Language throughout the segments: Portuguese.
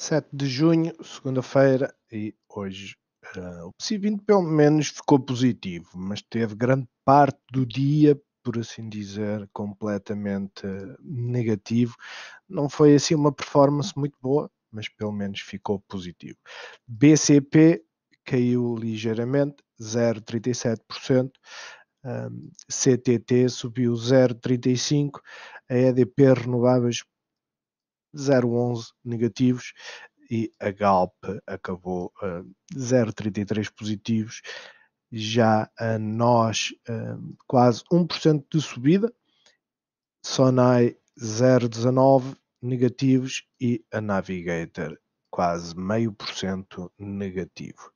7 de junho, segunda-feira, e hoje uh, o PSI 20 pelo menos ficou positivo, mas teve grande parte do dia, por assim dizer, completamente negativo. Não foi assim uma performance muito boa, mas pelo menos ficou positivo. BCP caiu ligeiramente, 0,37%. Um, CTT subiu 0,35%, a EDP Renováveis 0,11 negativos e a Galp acabou uh, hum, 0,33 positivos. Já a nós, uh, quase 1% de subida. Sonai 0,19 negativos e a Navigator quase meio por cento negativo.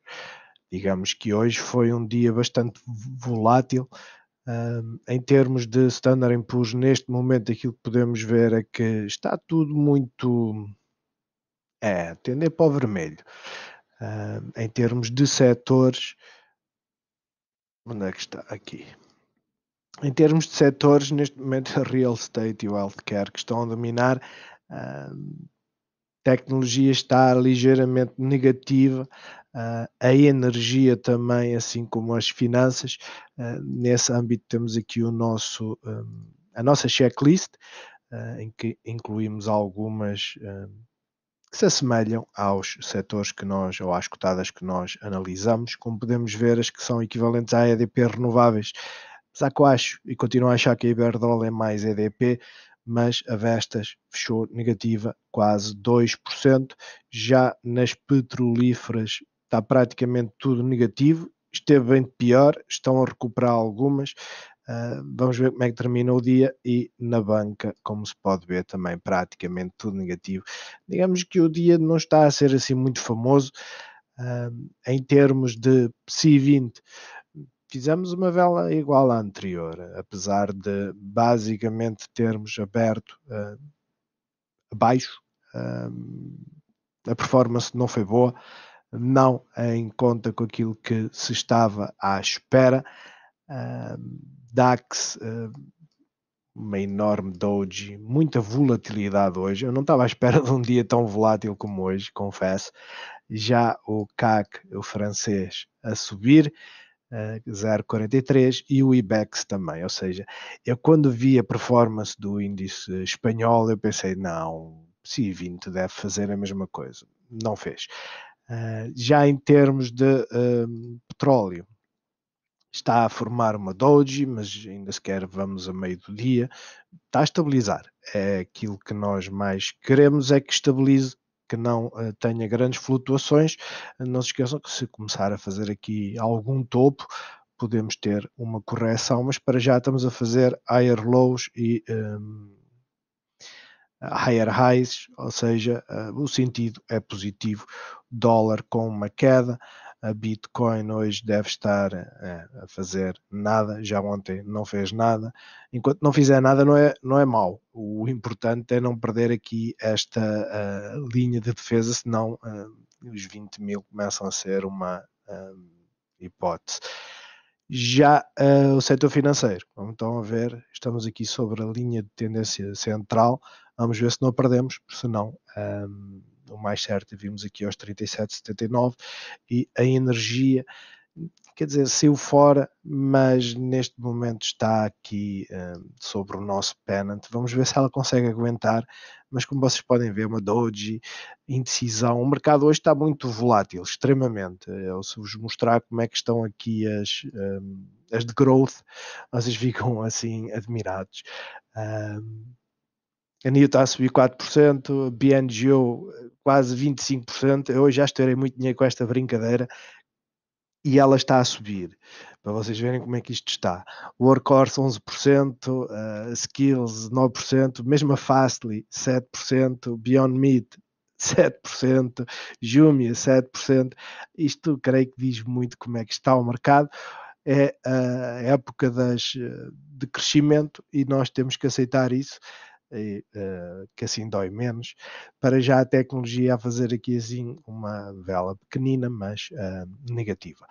Digamos que hoje foi um dia bastante volátil, um, em termos de Standard Poor's, neste momento aquilo que podemos ver é que está tudo muito é, tender para o vermelho. Um, em termos de setores, onde é que está? Aqui. Em termos de setores, neste momento, real estate e o healthcare que estão a dominar, um, tecnologia está ligeiramente negativa, Uh, a energia também, assim como as finanças. Uh, nesse âmbito temos aqui o nosso, um, ah, a nossa checklist, uh, em que incluímos algumas que se assemelham aos setores que nós, ou às cotadas que nós analisamos, como podemos ver as que são equivalentes à EDP renováveis. Apesar que eu acho, e continuo a achar que a Iberdrola é mais EDP, mas a Vestas fechou negativa quase 2%. Já nas petrolíferas está praticamente tudo negativo, esteve bem pior, estão a recuperar algumas. Uh, vamos ver como é que termina o dia e na banca, como se pode ver, também praticamente tudo negativo. Digamos que o dia não está a ser assim muito famoso uh, em termos de PSI 20 fizemos uma vela igual à anterior, apesar de basicamente termos aberto uh, abaixo. Uh, a performance não foi boa, não em conta com aquilo que se estava à espera. Uh, DAX, uh, uma enorme doji, muita volatilidade hoje. Eu não estava à espera de um dia tão volátil como hoje, confesso. Já o CAC, o francês, a subir. 0,43 e o IBEX também. Ou seja, eu quando vi a performance do índice espanhol, eu pensei, não, se 20 deve fazer a mesma coisa. Não fez. Uh, já em termos de uh, petróleo, está a formar uma doji, mas ainda sequer vamos a meio do dia. Está a estabilizar. É aquilo que nós mais queremos é que estabilize que não uh, tenha grandes flutuações. Eh, não se esqueçam que se começar a fazer aqui algum topo, podemos ter uma correção, mas para já estamos a fazer higher lows e um, ehm, higher highs, ou seja, uh, o sentido é positivo. Dólar com uma queda, a Bitcoin hoje deve estar eh, a fazer nada, já ontem não fez nada. Enquanto não fizer nada, não é, não é mau. O importante é não perder aqui esta uh, linha de defesa, senão uh, os 20 mil começam a ser uma uh, hipótese. Já o setor financeiro, Vamos então a ver, estamos aqui sobre a linha de tendência central. Vamos ver se não perdemos, senão. Um, o mais certo, vimos aqui aos 37,79 e a energia quer dizer, saiu fora, mas neste momento está aqui hum, sobre o nosso pennant. Vamos ver se ela consegue aguentar, mas como vocês podem ver, uma doji, indecisão. O mercado hoje está muito volátil, extremamente. Eu se vos mostrar como é que estão aqui as, um, as de growth, vocês ficam assim admirados. Um, está a subir 4%, BNGO eh, quase 25%. Eu já estourei muito dinheiro com esta brincadeira e ela está a subir, para vocês verem como é que isto está. Workhorse 11%, uh, eh, Skills 9%, mesmo a Fastly 7%, Beyond Meat 7%, Jumia 7%. Isto creio que diz muito como é que está o mercado é a época das, eh, de crescimento e nós temos que aceitar isso e, é, uh, é, que assim dói menos. Para já a tecnologia a fazer aqui assim uma vela pequenina, mas uh, negativa.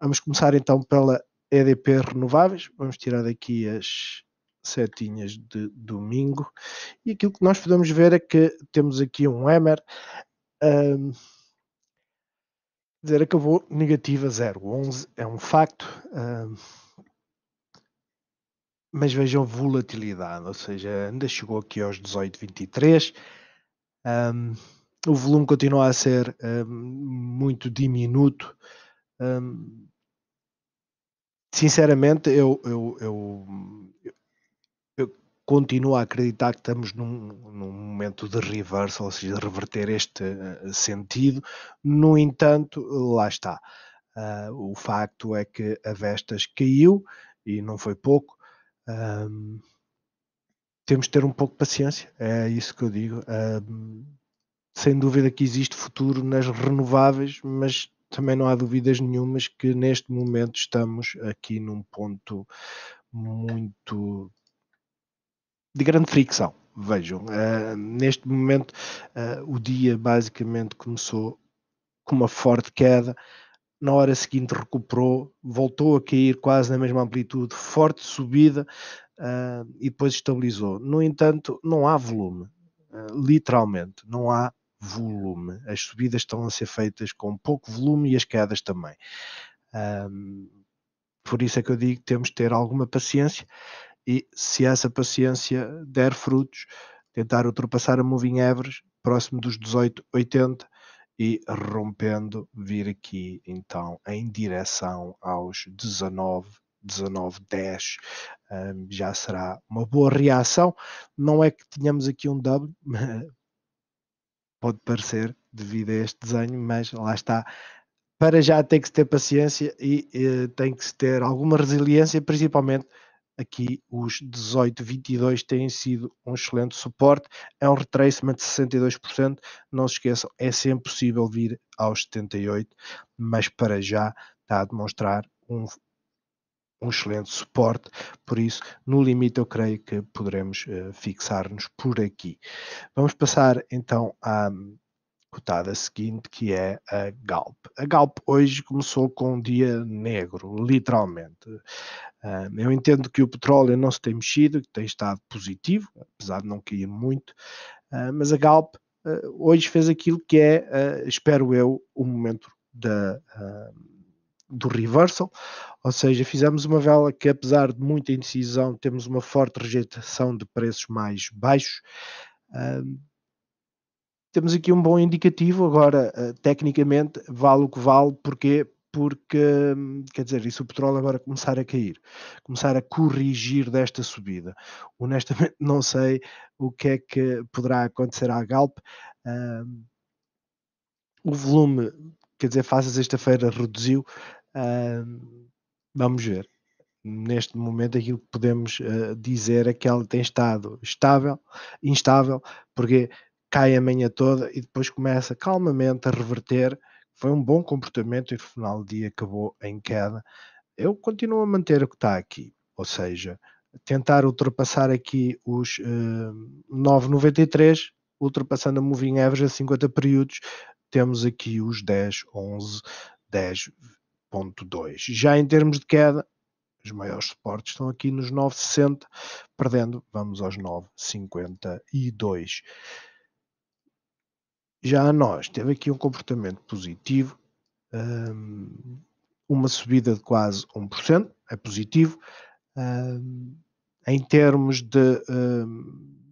Vamos começar então pela EDP Renováveis. Vamos tirar daqui as setinhas de domingo. E aquilo que nós podemos ver é que temos aqui um Emer. Um, ah, dizer, acabou negativa 0,11 é um facto. Um, ah, mas vejam volatilidade, ou seja, ainda chegou aqui aos 18,23. Um, o volume continua a ser um, muito diminuto. Um, sinceramente, eu, eu, eu, eu, continuo a acreditar que estamos num, num momento de reversal, ou seja, de reverter este eh, sentido. No entanto, lá está. Uh, o facto é que a Vestas caiu e não foi pouco. Um, temos de ter um pouco de paciência, é isso que eu digo. Um, sem dúvida que existe futuro nas renováveis, mas também não há dúvidas nenhumas que neste momento estamos aqui num ponto muito de grande fricção. Vejam, uh, neste momento uh, o dia basicamente começou com uma forte queda, na hora seguinte recuperou, voltou a cair quase na mesma amplitude, forte subida uh, e depois estabilizou. No entanto, não há volume, uh, literalmente, não há volume. As subidas estão a ser feitas com pouco volume e as quedas também. Ah, por isso é que eu digo que temos de ter alguma paciência e se essa paciência der frutos, tentar ultrapassar a Moving Average próximo dos 18,80 e rompendo vir aqui então em direção aos 19 19, 10 um, já será uma boa reação. Não é que tenhamos aqui um W, pode parecer devido a este desenho, mas lá está. Para já tem que se ter paciência e, e eh, tem que se ter alguma resiliência, principalmente aqui os 18, 22 têm sido um excelente suporte. É um retracement de 62%. Não se esqueçam, é sempre possível vir aos 78%, mas para já está a demonstrar um, um excelente suporte. Por isso, no limite, eu creio que poderemos uh, fixar-nos por aqui. Vamos passar então à cotada seguinte, que é a Galp. A Galp hoje começou com um dia negro, literalmente. Eu entendo que o petróleo não se tem mexido, que tem estado positivo, apesar de não cair muito, mas a Galp eh, hoje fez aquilo que é, eh, espero eu, o momento da, do reversal, ou seja, fizemos uma vela que, apesar de muita indecisão, temos uma forte rejeição de preços mais baixos. Uh, temos aqui um bom indicativo. Agora, eh, tecnicamente, vale o que vale, porque porque, hum, quer dizer, e se o petróleo agora começar a cair, começar a corrigir desta subida, honestamente não sei o que é que poderá acontecer à Galp. Uh, o volume, quer dizer, face sexta-feira reduziu, uh, vamos ver. Neste momento, aquilo que podemos uh, dizer é que ela tem estado estável, instável, porque cai a manhã toda e depois começa calmamente a reverter. Foi um bom comportamento e no final do dia acabou em queda. Eu continuo a manter o que está aqui, ou seja, tentar ultrapassar aqui os uh, eh, 9,93, ultrapassando a moving average a 50 períodos, temos aqui os 10, 11, 10.2. Já em termos de queda, os maiores suportes estão aqui nos 9,60, perdendo, vamos aos 9,52. Já a nós teve aqui um comportamento positivo, um, uma subida de quase 1%, é positivo. Um, em termos de, um,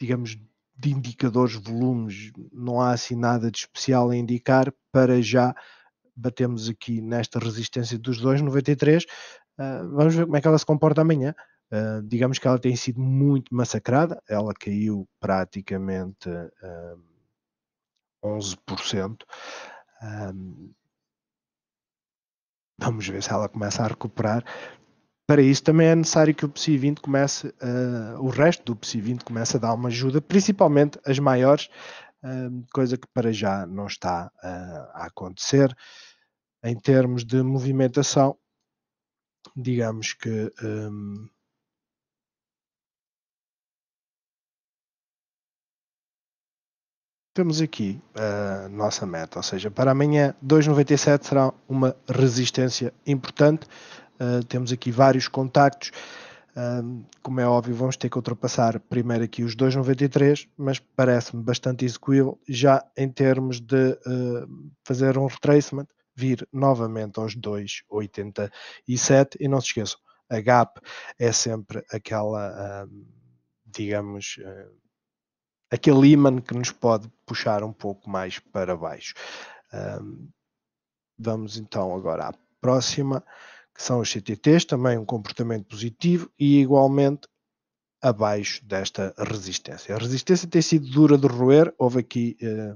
digamos, de indicadores, volumes, não há assim nada de especial a indicar. Para já batemos aqui nesta resistência dos 2,93. Uh, hum, vamos ver como é que ela se comporta amanhã. Uh, digamos que ela tem sido muito massacrada, ela caiu praticamente. Hum, 11%. Um, vamos ver se ela começa a recuperar. Para isso também é necessário que o PSI 20 comece, uh, o resto do PSI 20 comece a dar uma ajuda, principalmente as maiores, uh, coisa que para já não está uh, a acontecer. Em termos de movimentação, digamos que um, temos aqui a nossa meta, ou seja, para amanhã 2,97 será uma resistência importante. Uh, temos aqui vários contactos. Uh, como é óbvio, vamos ter que ultrapassar primeiro aqui os 2,93, mas parece-me bastante execuível já em termos de uh, fazer um retracement, vir novamente aos 2,87 e não se esqueçam, a gap é sempre aquela, digamos aquele imã que nos pode puxar um pouco mais para baixo. Um, vamos então agora à próxima, que são os CTTs, também um comportamento positivo e igualmente abaixo desta resistência. A resistência tem sido dura de roer, houve aqui eh,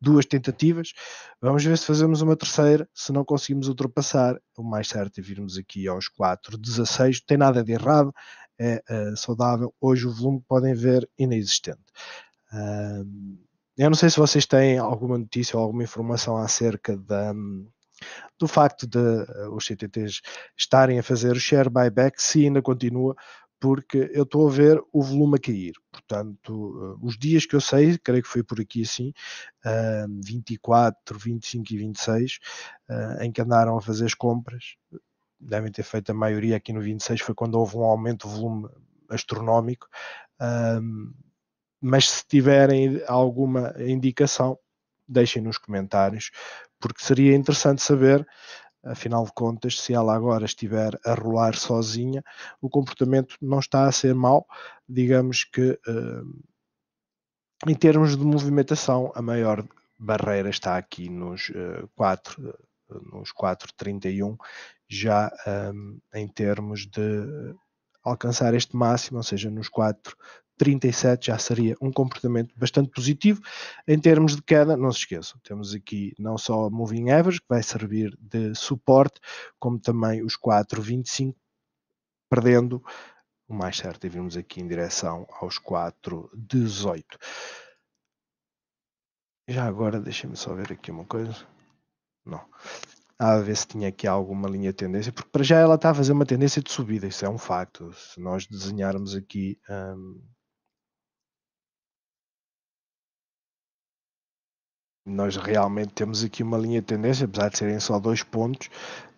duas tentativas. Vamos ver se fazemos uma terceira, se não conseguimos ultrapassar, o mais certo é virmos aqui aos 4,16, tem nada de errado, é eh, saudável. Hoje o volume podem ver inexistente eu não sei se vocês têm alguma notícia ou alguma informação acerca da, do facto de eh, os CTTs estarem a fazer o share buyback, se ainda continua, porque eu estou a ver o volume a cair. Portanto, eh, os dias que eu sei, creio que foi por aqui assim, 24, 25 e 26, eh, em que andaram a fazer as compras, devem ter feito a maioria aqui no 26, foi quando houve um aumento de volume astronómico. Um, mas se tiverem alguma indicação, deixem nos comentários, porque seria interessante saber, afinal de contas, se ela agora estiver a rolar sozinha, o comportamento não está a ser mau, digamos que eh, em termos de movimentação, a maior barreira está aqui nos uh, eh, 4, nos 4,31, já eh, em termos de alcançar este máximo, ou seja, nos 4, 37 já seria um comportamento bastante positivo. Em termos de queda, não se esqueçam, temos aqui não só a Moving Average, que vai servir de suporte, como também os 4,25, perdendo o mais certo, e é vimos aqui em direção aos 4,18. Já agora, deixem-me só ver aqui uma coisa. Não a ver se tinha aqui alguma linha de tendência, porque para já ela está a fazer uma tendência de subida, isso é um facto. Se nós desenharmos aqui hum, nós realmente temos aqui uma linha de tendência, apesar de serem só dois pontos,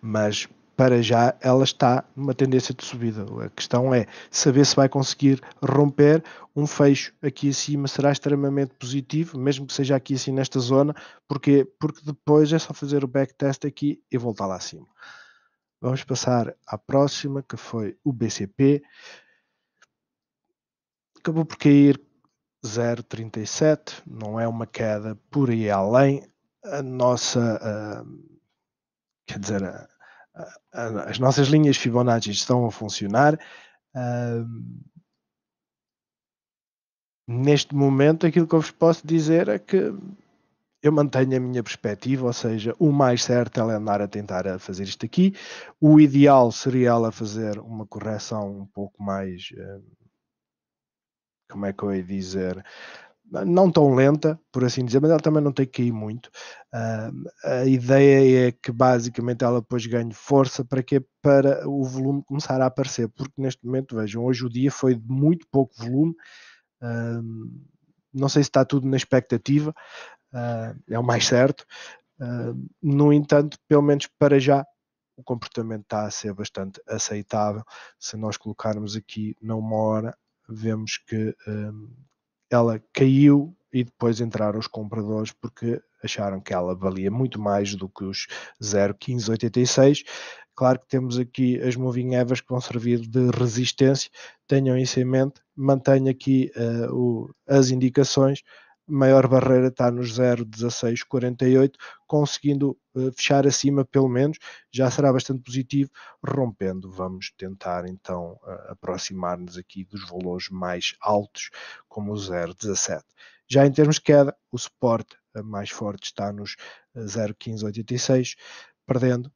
mas para já ela está numa tendência de subida. A questão é saber se vai conseguir romper um fecho aqui acima será extremamente positivo, mesmo que seja aqui assim nesta zona, porque porque depois é só fazer o backtest aqui e voltar lá acima. Vamos passar à próxima, que foi o BCP. Acabou por cair 0,37, não é uma queda por aí além. A nossa, uh, quer dizer, a, a, a, as nossas linhas Fibonacci estão a funcionar. Uh, neste momento, aquilo que eu vos posso dizer é que eu mantenho a minha perspectiva, ou seja, o mais certo é andar a tentar a fazer isto aqui. O ideal seria ela fazer uma correção um pouco mais. Uh, como é que eu ia dizer, não tão lenta, por assim dizer, mas ela também não tem que ir muito. Uh, a ideia é que basicamente ela depois ganhe força para que para o volume começar a aparecer, porque neste momento, vejam, hoje o dia foi de muito pouco volume. Uh, não sei se está tudo na expectativa, uh, é o mais certo. no entanto, pelo menos para já, o comportamento está a ser bastante aceitável se nós colocarmos aqui numa hora vemos que um, ela caiu e depois entraram os compradores porque acharam que ela valia muito mais do que os 0,1586. Claro que temos aqui as moving evas que vão servir de resistência, tenham isso em mente, mantenha aqui uh, o, as indicações maior barreira está nos 0,1648, conseguindo eh, fechar acima pelo menos, já será bastante positivo, rompendo vamos tentar então aproximar-nos aqui dos valores mais altos, como o 0,17. Já em termos de queda, o suporte eh, mais forte está nos 0,1586, eh, perdendo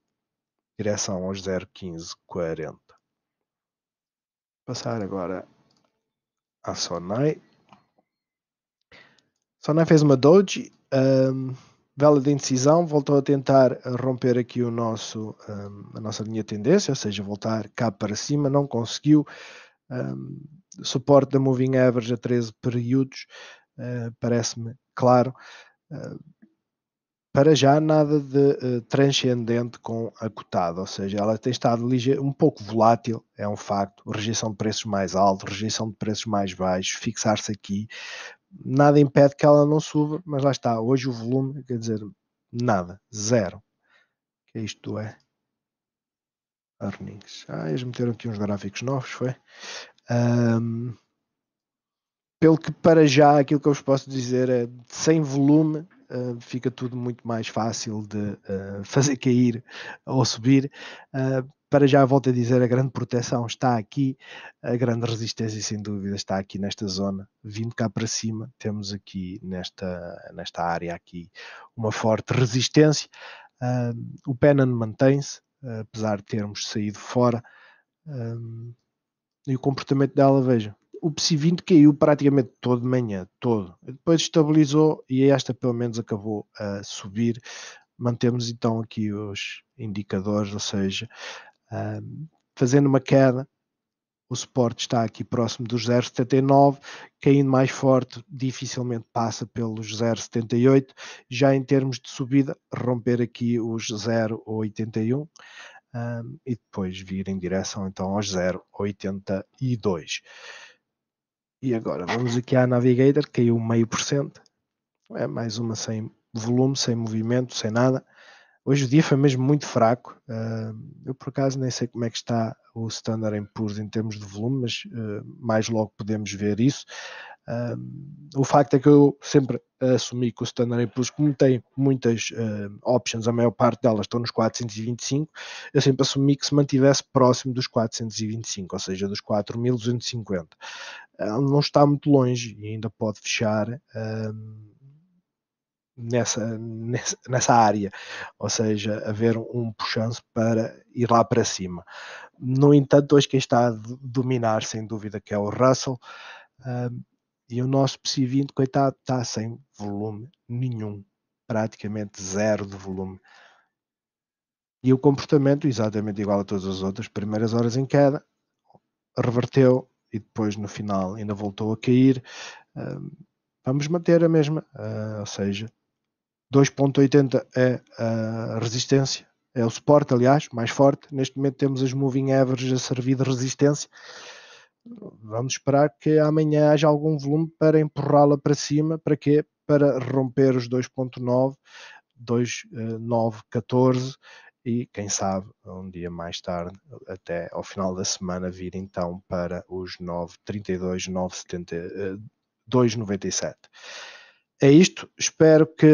direção aos 0,1540. Passar agora à Sonai não fez uma doge, um, bela de indecisão, voltou a tentar romper aqui o nosso, um, a nossa linha de tendência, ou seja, voltar cá para cima, não conseguiu. Um, suporte da Moving Average a 13 períodos, uh, parece-me claro. Uh, para já nada de uh, transcendente com a cotada, ou seja, ela tem estado um pouco volátil, é um facto, rejeição de preços mais altos, rejeição de preços mais baixos, fixar-se aqui, nada impede que ela não suba, mas lá está, hoje o volume, quer dizer, nada, zero. Que é isto é? Earnings. Ah, eles meteram aqui uns gráficos novos, foi? Um, pelo que para já aquilo que eu vos posso dizer é sem volume uh, fica tudo muito mais fácil de uh, fazer cair ou subir. Uh, para já volto a dizer, a grande proteção está aqui, a grande resistência, sem dúvida, está aqui nesta zona. Vindo cá para cima, temos aqui nesta, nesta área aqui uma forte resistência. Uh, o Pennon mantém-se, apesar de termos saído fora. Uh, e o comportamento dela, vejam. O PSI 20 caiu praticamente todo de manhã, todo. Depois estabilizou e esta pelo menos acabou a subir mantemos então aqui os indicadores, ou seja, fazendo uma queda, o suporte está aqui próximo dos 0,79, caindo mais forte, dificilmente passa pelos 0,78. Já em termos de subida, romper aqui os 0,81 um, e depois vir em direção então aos 0,82. E agora vamos aqui à Navigator, caiu meio por cento, é mais uma sem volume, sem movimento, sem nada. Hoje o dia foi mesmo muito fraco. Ah, eu por acaso nem sei como é que está o Standard Poor's em termos de volume, mas ah, mais logo podemos ver isso. Ah, o facto é que eu sempre assumi que o Standard Poor's, como tem muitas options, a maior parte delas estão nos 425, eu sempre assumi que se mantivesse próximo dos 425, ou seja, dos 4.250. não está muito longe e ainda pode fechar nessa, nessa, área, ou seja, haver um puxão para ir lá para cima. No entanto, hoje quem está a dominar, sem dúvida, que é o Russell, uh, e o nosso PSI 20, coitado, está sem volume nenhum, praticamente zero de volume. E o comportamento exatamente igual a todas as outras, primeiras horas em queda, reverteu e depois no final ainda voltou a cair. Uh, vamos manter a mesma, uh, ou seja, 2.80 é a resistência, é o suporte, aliás, mais forte. Neste momento temos as moving averages a servir de resistência. Vamos esperar que amanhã haja algum volume para empurrá-la para cima. Para quê? Para romper os 2.9, 2.914 eh, e quem sabe um dia mais tarde, até ao final da semana, vir então para os 9.32, 2.97 é isto. Espero que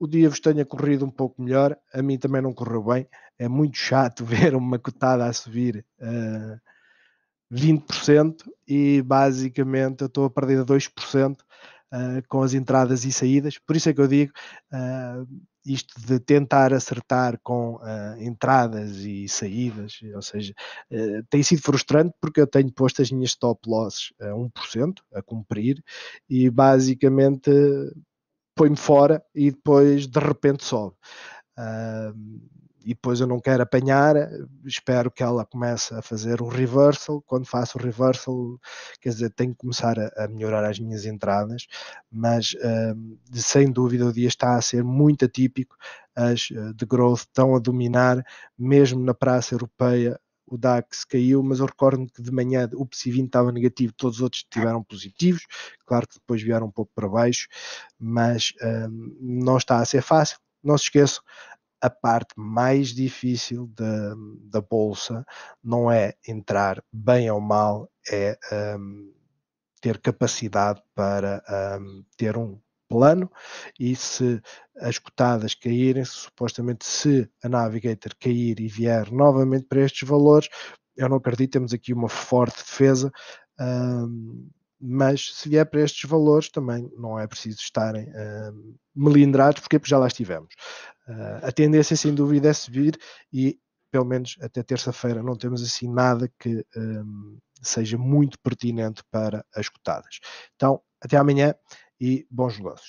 o dia vos tenha corrido um pouco melhor. A mim também não correu bem. É muito chato ver uma cotada a subir uh, eh, 20% e basicamente eu estou a perder 2% uh, eh, com as entradas e saídas. Por isso é que eu digo: uh, isto de tentar acertar com uh, entradas e saídas, ou seja, uh, tem sido frustrante porque eu tenho posto as minhas stop losses a 1% a cumprir e basicamente põe-me fora e depois de repente sobe. Uh, e depois eu não quero apanhar, espero que ela comece a fazer o reversal. Quando faço o reversal, quer dizer, tenho que começar a, a melhorar as minhas entradas, mas hum, sem dúvida o dia está a ser muito atípico. As uh, de growth estão a dominar, mesmo na praça europeia, o DAX caiu, mas eu recordo que de manhã o PSI 20 estava negativo, todos os outros tiveram positivos, claro que depois vieram um pouco para baixo, mas hum, não está a ser fácil. Não se esqueçam, a parte mais difícil da, da bolsa não é entrar bem ou mal, é um, ter capacidade para um, ter um plano e se as cotadas caírem, supostamente se a Navigator cair e vier novamente para estes valores, eu não acredito, temos aqui uma forte defesa. Um, mas se vier para estes valores também não é preciso estarem uh, melindrados, porque já lá estivemos. Uh, a tendência, sem dúvida, é subir e pelo menos até terça-feira não temos assim nada que um, seja muito pertinente para as cotadas. Então, até amanhã e bons negócios.